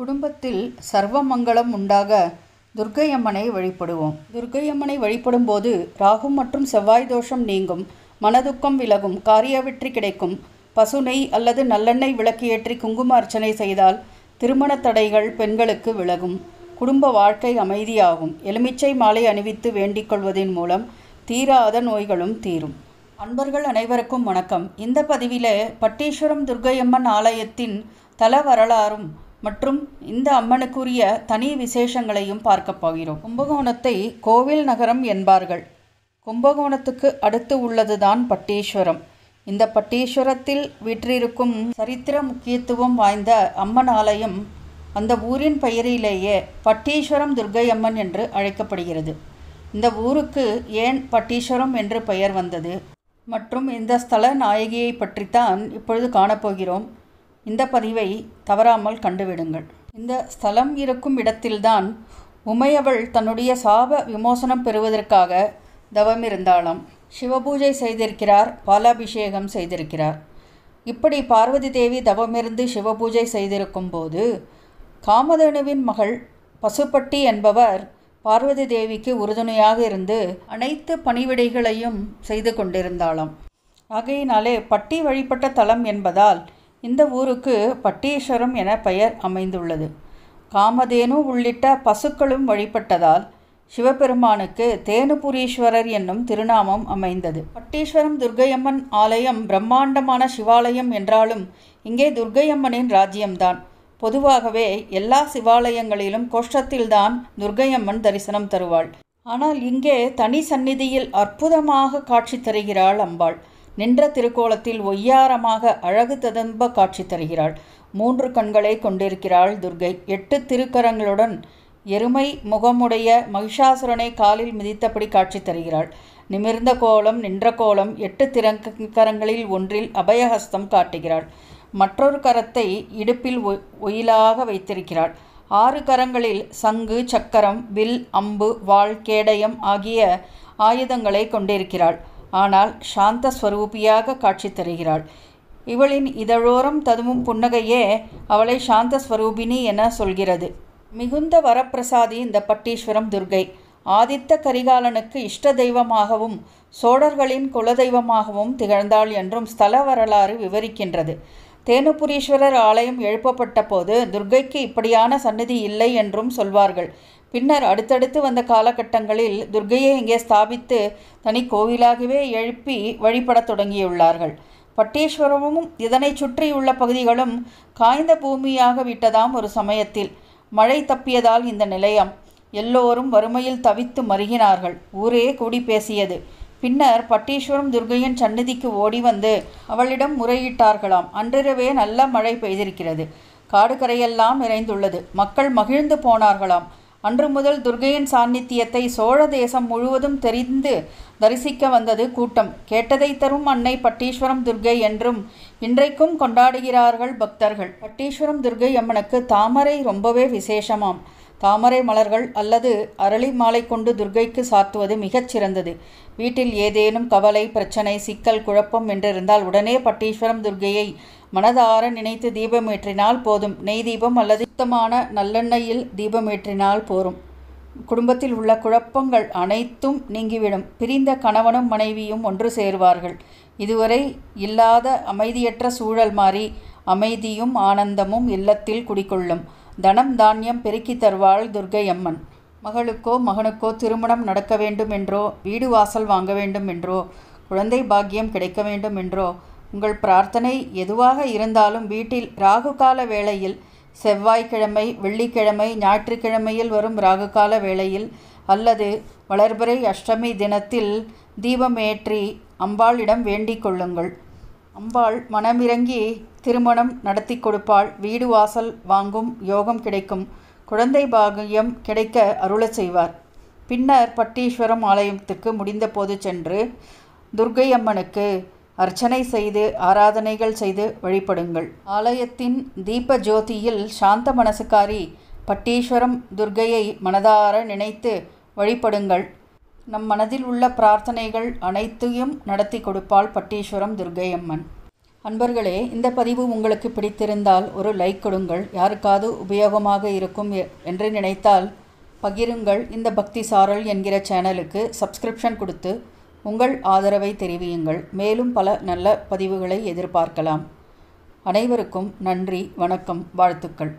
குடும்பத்தில் சர்வமங்கலம் உண்டாக துர்க்கையம்மனை வழிபடுவோம் துர்க்கையம்மனை வழிபடும் போது ராகு மற்றும் செவ்வாய் தோஷம் நீங்கும் மனதுக்கம் விலகும் காரிய வெற்றி கிடைக்கும் பசுனை அல்லது நல்லெண்ணெய் ஏற்றி குங்கும அர்ச்சனை செய்தால் திருமண தடைகள் பெண்களுக்கு விலகும் குடும்ப வாழ்க்கை அமைதியாகும் எலுமிச்சை மாலை அணிவித்து வேண்டிக் கொள்வதன் மூலம் தீராத நோய்களும் தீரும் அன்பர்கள் அனைவருக்கும் வணக்கம் இந்த பதிவிலே பட்டீஸ்வரம் துர்க்கையம்மன் ஆலயத்தின் தல வரலாறும் மற்றும் இந்த அம்மனுக்குரிய தனி விசேஷங்களையும் பார்க்க போகிறோம் கும்பகோணத்தை கோவில் நகரம் என்பார்கள் கும்பகோணத்துக்கு அடுத்து உள்ளதுதான் பட்டீஸ்வரம் இந்த பட்டீஸ்வரத்தில் வீற்றிருக்கும் சரித்திர முக்கியத்துவம் வாய்ந்த அம்மன் ஆலயம் அந்த ஊரின் பெயரிலேயே பட்டீஸ்வரம் துர்கை அம்மன் என்று அழைக்கப்படுகிறது இந்த ஊருக்கு ஏன் பட்டீஸ்வரம் என்று பெயர் வந்தது மற்றும் இந்த ஸ்தல நாயகியை பற்றித்தான் இப்பொழுது காணப்போகிறோம் இந்த பதிவை தவறாமல் கண்டுவிடுங்கள் இந்த ஸ்தலம் இருக்கும் இடத்தில்தான் உமையவள் தன்னுடைய சாப விமோசனம் பெறுவதற்காக தவம் இருந்தாலும் சிவபூஜை செய்திருக்கிறார் பாலாபிஷேகம் செய்திருக்கிறார் இப்படி பார்வதி தேவி தவமிருந்து சிவபூஜை செய்திருக்கும் போது காமதேனுவின் மகள் பசுப்பட்டி என்பவர் பார்வதி தேவிக்கு உறுதுணையாக இருந்து அனைத்து பணிவிடைகளையும் செய்து கொண்டிருந்தாளாம் ஆகையினாலே பட்டி வழிபட்ட தலம் என்பதால் இந்த ஊருக்கு பட்டீஸ்வரம் என பெயர் அமைந்துள்ளது காமதேனு உள்ளிட்ட பசுக்களும் வழிபட்டதால் சிவபெருமானுக்கு தேனுபுரீஸ்வரர் என்னும் திருநாமம் அமைந்தது பட்டீஸ்வரம் துர்கையம்மன் ஆலயம் பிரம்மாண்டமான சிவாலயம் என்றாலும் இங்கே துர்கையம்மனின் ராஜ்யம்தான் பொதுவாகவே எல்லா சிவாலயங்களிலும் கோஷ்டத்தில்தான் துர்கையம்மன் தரிசனம் தருவாள் ஆனால் இங்கே தனி சந்நிதியில் அற்புதமாக காட்சி தருகிறாள் அம்பாள் நின்ற திருக்கோலத்தில் ஒய்யாரமாக அழகு ததம்ப காட்சி தருகிறாள் மூன்று கண்களை கொண்டிருக்கிறாள் துர்கை எட்டு திருக்கரங்களுடன் எருமை முகமுடைய மகிஷாசுரனை காலில் மிதித்தபடி காட்சி தருகிறாள் நிமிர்ந்த கோலம் நின்ற கோலம் எட்டு திறங்கரங்களில் ஒன்றில் அபயஹஸ்தம் காட்டுகிறாள் மற்றொரு கரத்தை இடுப்பில் ஒயிலாக வைத்திருக்கிறாள் ஆறு கரங்களில் சங்கு சக்கரம் வில் அம்பு வாள் கேடயம் ஆகிய ஆயுதங்களை கொண்டிருக்கிறாள் ஆனால் சாந்த ஸ்வரூபியாக காட்சி தருகிறாள் இவளின் இதழோரம் ததுவும் புன்னகையே அவளை சாந்த ஸ்வரூபினி என சொல்கிறது மிகுந்த வரப்பிரசாதி இந்த பட்டீஸ்வரம் துர்கை ஆதித்த கரிகாலனுக்கு இஷ்ட தெய்வமாகவும் சோழர்களின் குலதெய்வமாகவும் திகழ்ந்தாள் என்றும் ஸ்தல வரலாறு விவரிக்கின்றது தேனுபுரீஸ்வரர் ஆலயம் எழுப்பப்பட்ட போது துர்கைக்கு இப்படியான சன்னிதி இல்லை என்றும் சொல்வார்கள் பின்னர் அடுத்தடுத்து வந்த காலகட்டங்களில் துர்கையை இங்கே ஸ்தாபித்து தனி கோவிலாகவே எழுப்பி வழிபடத் தொடங்கியுள்ளார்கள் பட்டீஸ்வரமும் இதனை சுற்றியுள்ள பகுதிகளும் காய்ந்த பூமியாக விட்டதாம் ஒரு சமயத்தில் மழை தப்பியதால் இந்த நிலையம் எல்லோரும் வறுமையில் தவித்து மருகினார்கள் ஊரே கூடி பேசியது பின்னர் பட்டீஸ்வரம் துர்கையின் சந்நிதிக்கு ஓடி வந்து அவளிடம் முறையிட்டார்களாம் அன்றிரவே நல்ல மழை பெய்திருக்கிறது காடுகரையெல்லாம் நிறைந்துள்ளது மக்கள் மகிழ்ந்து போனார்களாம் அன்று முதல் துர்கையின் சாநித்தியத்தை சோழ தேசம் முழுவதும் தெரிந்து தரிசிக்க வந்தது கூட்டம் கேட்டதை தரும் அன்னை பட்டீஸ்வரம் துர்கை என்றும் இன்றைக்கும் கொண்டாடுகிறார்கள் பக்தர்கள் பட்டீஸ்வரம் துர்கை அம்மனுக்கு தாமரை ரொம்பவே விசேஷமாம் தாமரை மலர்கள் அல்லது அரளி மாலை கொண்டு துர்கைக்கு சாத்துவது மிகச் சிறந்தது வீட்டில் ஏதேனும் கவலை பிரச்சனை சிக்கல் குழப்பம் என்றிருந்தால் உடனே பட்டீஸ்வரம் துர்கையை மனதார நினைத்து தீபம் ஏற்றினால் போதும் நெய் தீபம் அல்லது சுத்தமான நல்லெண்ணெயில் தீபம் ஏற்றினால் போரும் குடும்பத்தில் உள்ள குழப்பங்கள் அனைத்தும் நீங்கிவிடும் பிரிந்த கணவனும் மனைவியும் ஒன்று சேருவார்கள் இதுவரை இல்லாத அமைதியற்ற சூழல் மாறி அமைதியும் ஆனந்தமும் இல்லத்தில் குடிக்கொள்ளும் தனம் தானியம் பெருக்கி தருவாள் துர்கை அம்மன் மகளுக்கோ மகனுக்கோ திருமணம் நடக்க வேண்டும் என்றோ வீடு வாசல் வாங்க வேண்டும் என்றோ குழந்தை பாக்கியம் கிடைக்க வேண்டும் என்றோ உங்கள் பிரார்த்தனை எதுவாக இருந்தாலும் வீட்டில் ராகுகால வேளையில் செவ்வாய்க்கிழமை வெள்ளிக்கிழமை ஞாயிற்றுக்கிழமையில் வரும் ராகுகால வேளையில் அல்லது வளர்பிறை அஷ்டமி தினத்தில் தீபமேற்றி அம்பாளிடம் வேண்டிக் கொள்ளுங்கள் அம்பாள் மனமிறங்கி திருமணம் நடத்தி கொடுப்பாள் வீடு வாசல் வாங்கும் யோகம் கிடைக்கும் குழந்தை பாகியம் கிடைக்க அருளச் செய்வார் பின்னர் பட்டீஸ்வரம் ஆலயத்துக்கு முடிந்தபோது சென்று துர்கையம்மனுக்கு அம்மனுக்கு அர்ச்சனை செய்து ஆராதனைகள் செய்து வழிபடுங்கள் ஆலயத்தின் தீப ஜோதியில் சாந்த மனசுக்காரி பட்டீஸ்வரம் துர்கையை மனதார நினைத்து வழிபடுங்கள் நம் மனதில் உள்ள பிரார்த்தனைகள் அனைத்தையும் நடத்தி கொடுப்பாள் பட்டீஸ்வரம் துர்கையம்மன் அன்பர்களே இந்த பதிவு உங்களுக்கு பிடித்திருந்தால் ஒரு லைக் கொடுங்கள் யாருக்காவது உபயோகமாக இருக்கும் என்று நினைத்தால் பகிருங்கள் இந்த பக்தி சாரல் என்கிற சேனலுக்கு சப்ஸ்கிரிப்ஷன் கொடுத்து உங்கள் ஆதரவை தெரிவியுங்கள் மேலும் பல நல்ல பதிவுகளை எதிர்பார்க்கலாம் அனைவருக்கும் நன்றி வணக்கம் வாழ்த்துக்கள்